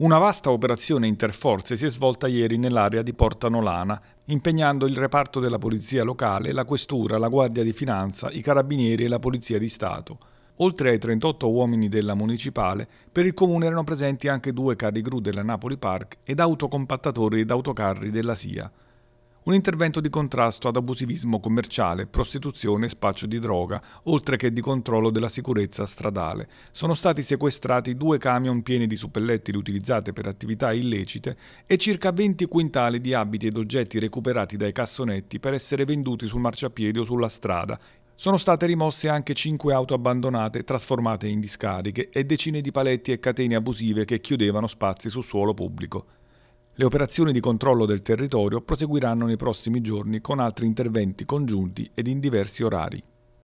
Una vasta operazione interforze si è svolta ieri nell'area di Porta Nolana, impegnando il reparto della Polizia locale, la Questura, la Guardia di Finanza, i Carabinieri e la Polizia di Stato. Oltre ai 38 uomini della municipale, per il comune erano presenti anche due carri gru della Napoli Park ed autocompattatori ed autocarri della SIA un intervento di contrasto ad abusivismo commerciale, prostituzione e spaccio di droga, oltre che di controllo della sicurezza stradale. Sono stati sequestrati due camion pieni di suppellettili utilizzate per attività illecite e circa 20 quintali di abiti ed oggetti recuperati dai cassonetti per essere venduti sul marciapiede o sulla strada, sono state rimosse anche 5 auto abbandonate, trasformate in discariche e decine di paletti e catene abusive che chiudevano spazi su suolo pubblico. Le operazioni di controllo del territorio proseguiranno nei prossimi giorni con altri interventi congiunti ed in diversi orari.